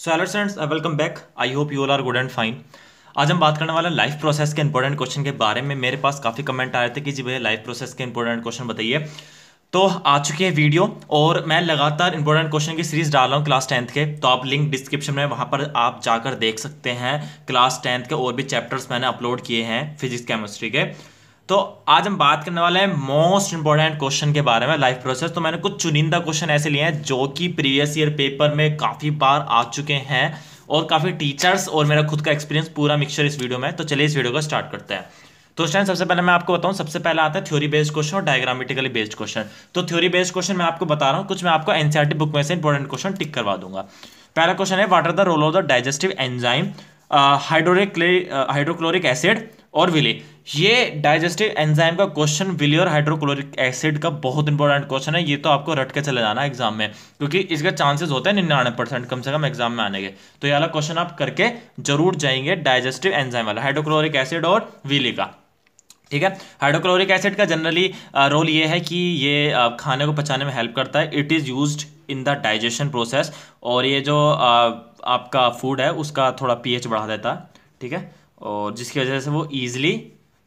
so hello students welcome back I hope you all are good and fine आज हम बात करने वाले लाइफ प्रोसेस के इंपॉर्टेंट क्वेश्चन के बारे में मेरे पास काफ़ी कमेंट आ रहे थे कि जी भैया लाइफ प्रोसेस के इंपॉर्टेंट क्वेश्चन बताइए तो आ चुकी है वीडियो और मैं लगातार इंपॉर्टेंट क्वेश्चन की सीरीज डाल रहा हूँ क्लास टेंथ के तो आप लिंक डिस्क्रिप्शन में वहाँ पर आप जाकर देख सकते हैं क्लास टेंथ के और भी चैप्टर्स मैंने अपलोड किए हैं फिजिक्स केमिस्ट्री के तो आज हम बात करने वाले हैं मोस्ट इंपॉर्टेंट क्वेश्चन के बारे में लाइफ प्रोसेस तो मैंने कुछ चुनिंदा क्वेश्चन ऐसे लिए हैं जो कि प्रीवियस ईयर पेपर में काफ़ी बार आ चुके हैं और काफ़ी टीचर्स और मेरा खुद का एक्सपीरियंस पूरा मिक्सचर इस वीडियो में तो चलिए इस वीडियो को स्टार्ट करते हैं तो उस सबसे पहले मैं आपको बताऊं सबसे पहले आता है थ्योरी बेस्ड क्वेश्चन और डायग्रामेटिकली बेस्ड क्वेश्चन तो थ्योरी बेस्ड क्वेश्चन मैं आपको बता रहा हूँ कुछ मैं आपको एनसीआरटी बुक में से इंपॉर्टेंट क्वेश्चन टिक करवा दूंगा पहला क्वेश्चन है what are the role of the digestive enzyme hydrochloric acid और विले ये डाइजेस्टिव एंजाइम का क्वेश्चन विले और हाइड्रोक्लोरिक एसिड का बहुत इंपॉर्टेंट क्वेश्चन है ये तो आपको रट के चले जाना है एग्जाम में क्योंकि इसका चांसेस होता है निन्यानवे परसेंट कम से कम एग्जाम में आने के तो ये वाला क्वेश्चन आप करके जरूर जाएंगे डाइजेस्टिव एंजाइम वाला हाइड्रोक्लोरिक एसिड और विले का ठीक है हाइड्रोक्लोरिक एसिड का जनरली रोल ये है कि ये खाने को पचाने में हेल्प करता है it is use in the digestion process और ये जो आपका फूड है उसका थोड़ा पीएच बढ़ा देता है ठीक है और जिसकी वजह से वो ईजिली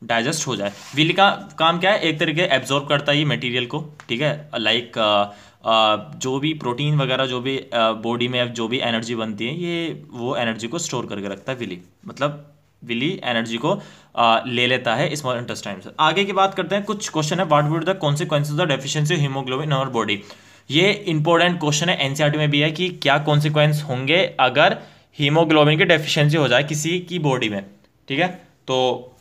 डाइजेस्ट हो जाए व्हील का काम क्या है एक तरीके एब्जॉर्ब करता है ये मटेरियल को ठीक है लाइक uh, uh, जो भी प्रोटीन वगैरह जो भी बॉडी uh, में जो भी एनर्जी बनती है ये वो एनर्जी को स्टोर करके रखता है विली मतलब विली एनर्जी को आ, ले लेता है स्मॉल इंटेस्टाइन से आगे की बात करते हैं कुछ क्वेश्चन है what would the consequence of the of hemoglobin in our body ये इंपॉर्टेंट क्वेश्चन है एनसीईआरटी e में भी है कि क्या कॉन्सिक्वेंस होंगे अगर हीमोग्लोबिन की डेफिशिएंसी हो जाए किसी की बॉडी में ठीक है तो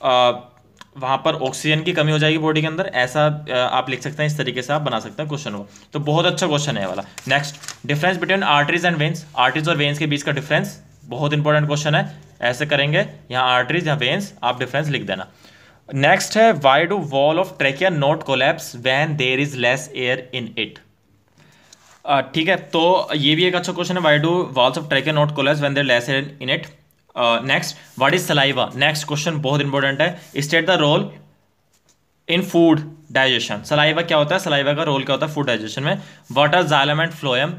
वहाँ पर ऑक्सीजन की कमी हो जाएगी बॉडी के अंदर ऐसा आप लिख सकते हैं इस तरीके से आप बना सकते हैं क्वेश्चन को तो बहुत अच्छा क्वेश्चन है वाला next difference between arteries and veins arteries और वेंस के बीच का डिफरेंस बहुत इंपॉर्टेंट क्वेश्चन है ऐसे करेंगे यहाँ आर्टरीज या वेंस आप डिफरेंस लिख देना नेक्स्ट है why do wall of trachea not collapse when there is less air in it ठीक है तो ये भी एक अच्छा क्वेश्चन है why do walls of trachea not collapse when there less air in it next what is saliva next question बहुत important है state the role in food digestion saliva क्या होता है सलाइवा का रोल क्या होता है फूड डाइजेशन में or Jalam and phloem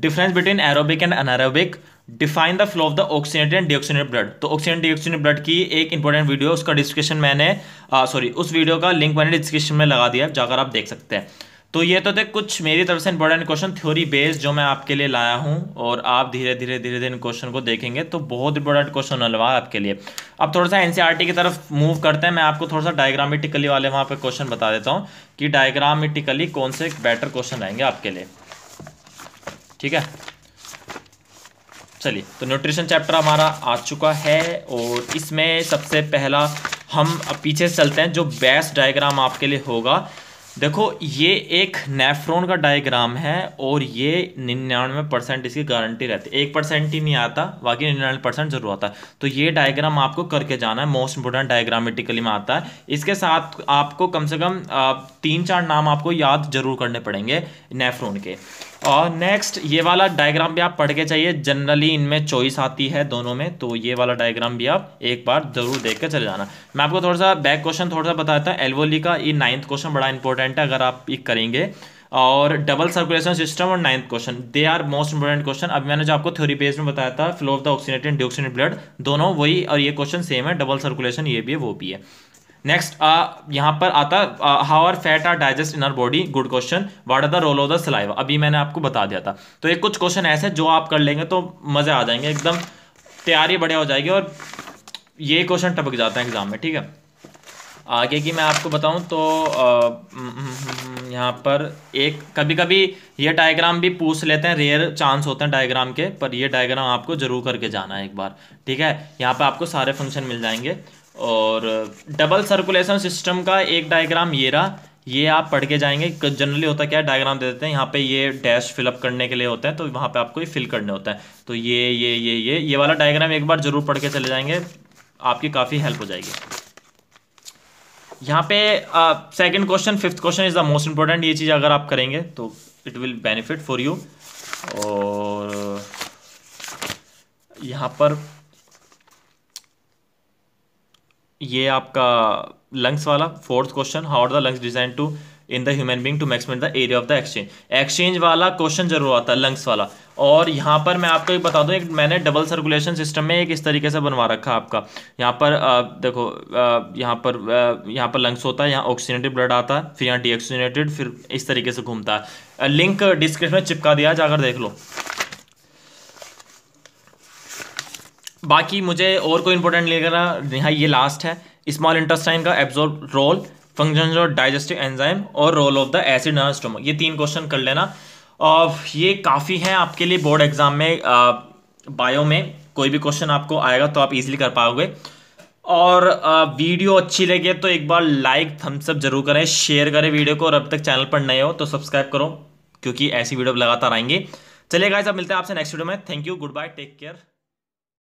difference between aerobic and anaerobic define the flow of the oxygenate and deoxygenate blood तो ऑक्सीजन डिऑक्सीनेट ब्लड की एक इंपॉर्टेंट वीडियो उसका डिस्क्रिप्शन मैंने सॉरी uh, उस वीडियो का लिंक मैंने डिस्क्रिप्शन में लगा दिया जाकर आप देख सकते हैं तो ये तो थे कुछ मेरी तरफ से इंपॉर्टेंट क्वेश्चन थ्योरी बेस्ड जो मैं आपके लिए लाया हूँ और आप धीरे धीरे धीरे धीरे इन क्वेश्चन को देखेंगे तो बहुत इंपॉर्टेंट क्वेश्चन होने वाला आपके लिए अब थोड़ा सा एनसीईआरटी e की तरफ मूव करते हैं मैं आपको थोड़ा सा डायग्रामेटिकली वाले वहाँ पर क्वेश्चन बता देता हूँ कि डायग्रामेटिकली कौन से बेटर क्वेश्चन रहेंगे आपके लिए ठीक है चलिए तो न्यूट्रिशन चैप्टर हमारा आ चुका है और इसमें सबसे पहला हम पीछे चलते हैं जो बेस्ट डायग्राम आपके लिए होगा देखो ये एक नेफ्रॉन का डायग्राम है और ये निन्यानवे परसेंट इसकी गारंटी रहती है एक परसेंट ही नहीं आता बाकी निन्यानवे परसेंट जरूर आता है तो ये डायग्राम आपको करके जाना है मोस्ट इंपोर्टेंट डायग्रामेटिकली में आता है इसके साथ आपको कम से कम तीन चार नाम आपको याद जरूर करने पड़ेंगे नेफ्रोन के और नेक्स्ट ये वाला डायग्राम भी आप पढ़ के चाहिए जनरली इनमें चॉइस आती है दोनों में तो ये वाला डायग्राम भी आप एक बार जरूर देख के चले जाना मैं आपको थोड़ा सा बैक क्वेश्चन थोड़ा सा बताता हूँ एलवोली e का ये नाइन्थ क्वेश्चन बड़ा इंपॉर्टेंट है अगर आप ये करेंगे और डबल सर्कुलेशन सिस्टम और ninth question they are most important question अब मैंने जो आपको थ्योरी पेज में बताया था flow of the oxygenated and blood दोनों वही और ये क्वेश्चन सेम है डबल सर्कुलेशन ये भी है वो भी है नेक्स्ट uh, यहाँ पर आता how are fat are digest in our body good question what are the role of the saliva अभी मैंने आपको बता दिया था तो ये कुछ क्वेश्चन ऐसे जो आप कर लेंगे तो मज़े आ जाएंगे एकदम तैयारी बढ़िया हो जाएगी और ये क्वेश्चन टपक जाता है एग्ज़ाम में ठीक है आगे की मैं आपको बताऊं तो uh, हम्म, हम्म, हम्म, यहाँ पर एक कभी कभी ये डायग्राम भी पूछ लेते हैं रेयर चांस होते हैं डायग्राम के पर ये डायग्राम आपको जरूर करके जाना है एक बार ठीक है यहाँ पर आपको सारे फंक्शन मिल जाएंगे और डबल सर्कुलेशन सिस्टम का एक डायग्राम ये रहा ये आप पढ़ के जाएंगे जनरली होता क्या डायग्राम दे देते हैं यहाँ पे ये डैश फिलअप करने के लिए होते हैं तो वहाँ पे आपको ये फिल करने होता है तो ये ये ये ये ये वाला डायग्राम एक बार जरूर पढ़ के चले जाएंगे आपकी काफ़ी हेल्प हो जाएगी यहाँ पे second question fifth question is the most important ये चीज़ अगर आप करेंगे तो it will benefit for you और यहाँ पर ये आपका लंग्स वाला fourth question how are the lungs design to in the human being to maximum the area of the exchange exchange वाला क्वेश्चन जरूर आता है लंग्स वाला और यहाँ पर मैं आपको एक बता दूँ एक मैंने डबल सर्कुलेशन सिस्टम में एक इस तरीके से बनवा रखा आपका यहाँ पर आ, देखो आ, यहाँ पर आ, यहाँ पर लंग्स होता है यहाँ ऑक्सीजनेटेड ब्लड आता है फिर यहाँ डीऑक्सीनेटेड फिर इस तरीके से घूमता है लिंक डिस्क्रिप्शन में चिपका दिया जाकर देख लो बाकी मुझे और कोई इंपॉर्टेंट लेकर यहाँ ये लास्ट है स्मॉल इंटेस्टाइन का absorb role function of digestive enzyme और role of the acid in stomach ये तीन क्वेश्चन कर लेना और ये काफ़ी है आपके लिए बोर्ड एग्जाम में आ, बायो में कोई भी क्वेश्चन आपको आएगा तो आप इजीली कर पाओगे और आ, वीडियो अच्छी लगे तो एक बार लाइक थम्सअप जरूर करें शेयर करें वीडियो को और अब तक चैनल पर नए हो तो सब्सक्राइब करो क्योंकि ऐसी वीडियो लगातार आएंगे चलिए गाइस अब मिलते हैं आपसे नेक्स्ट वीडियो में thank you goodbye take care